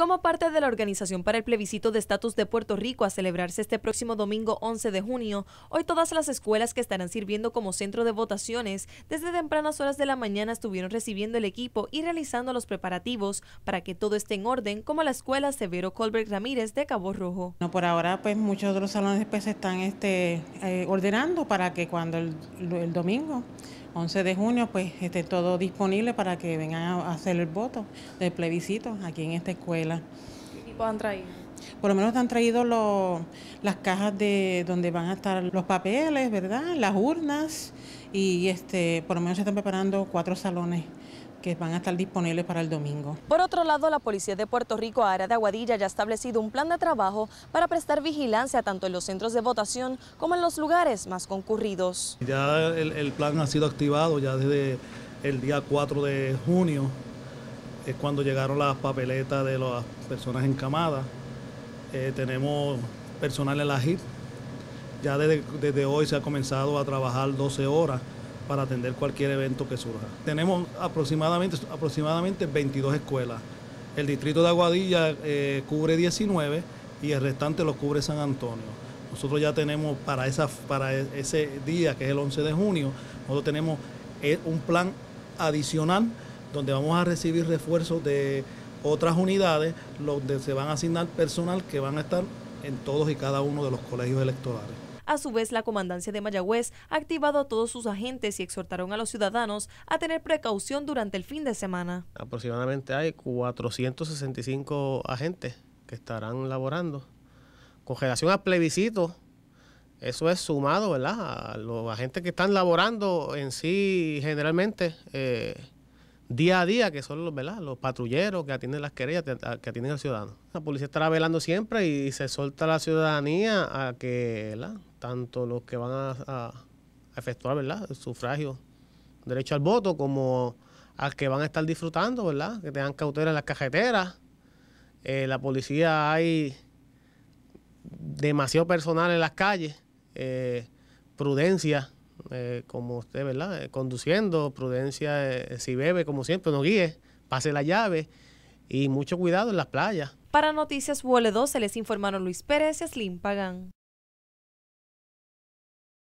Como parte de la organización para el plebiscito de estatus de Puerto Rico a celebrarse este próximo domingo 11 de junio, hoy todas las escuelas que estarán sirviendo como centro de votaciones desde tempranas horas de la mañana estuvieron recibiendo el equipo y realizando los preparativos para que todo esté en orden, como la escuela Severo Colbert Ramírez de Cabo Rojo. No, por ahora, pues muchos de los salones pues, se están este, eh, ordenando para que cuando el, domingo 11 de junio, pues esté todo disponible para que vengan a hacer el voto del plebiscito aquí en esta escuela. ¿Y ¿Qué equipos han traído? Por lo menos han traído las cajas de donde van a estar los papeles, ¿verdad? Las urnas y este, por lo menos se están preparando cuatro salones que van a estar disponibles para el domingo. Por otro lado, la Policía de Puerto Rico, área de Aguadilla, ya ha establecido un plan de trabajo para prestar vigilancia tanto en los centros de votación como en los lugares más concurridos. Ya el, el plan ha sido activado ya desde el día 4 de junio es cuando llegaron las papeletas de las personas encamadas. Eh, tenemos personal en la GIP, Ya desde, hoy se ha comenzado a trabajar 12 horas para atender cualquier evento que surja. Tenemos aproximadamente, aproximadamente 22 escuelas. El distrito de Aguadilla eh, cubre 19 y el restante lo cubre San Antonio. Nosotros ya tenemos para, esa, para ese día, que es el 11 de junio, nosotros tenemos eh, un plan adicional donde vamos a recibir refuerzos de otras unidades, donde se van a asignar personal que van a estar en todos y cada uno de los colegios electorales. A su vez, la comandancia de Mayagüez ha activado a todos sus agentes y exhortaron a los ciudadanos a tener precaución durante el fin de semana. Aproximadamente hay 465 agentes que estarán laborando. Con a plebiscito, eso es sumado, ¿verdad? A los agentes que están laborando en sí generalmente. Eh, día a día, que son los, ¿verdad? los patrulleros que atienden las querellas, que atienden al ciudadano. La policía estará velando siempre y se solta a la ciudadanía a que, tanto los que van a, efectuar ¿verdad? el sufragio, derecho al voto, como al que van a estar disfrutando, ¿verdad? que tengan cautela en las cajeteras. Eh, la policía hay demasiado personal en las calles, eh, prudencia eh, como usted, ¿verdad? Eh, conduciendo, prudencia, eh, si bebe, como siempre, no guíe, pase la llave y mucho cuidado en las playas. Para Noticias Vuelo 2 se les informaron Luis Pérez y Slim Pagán.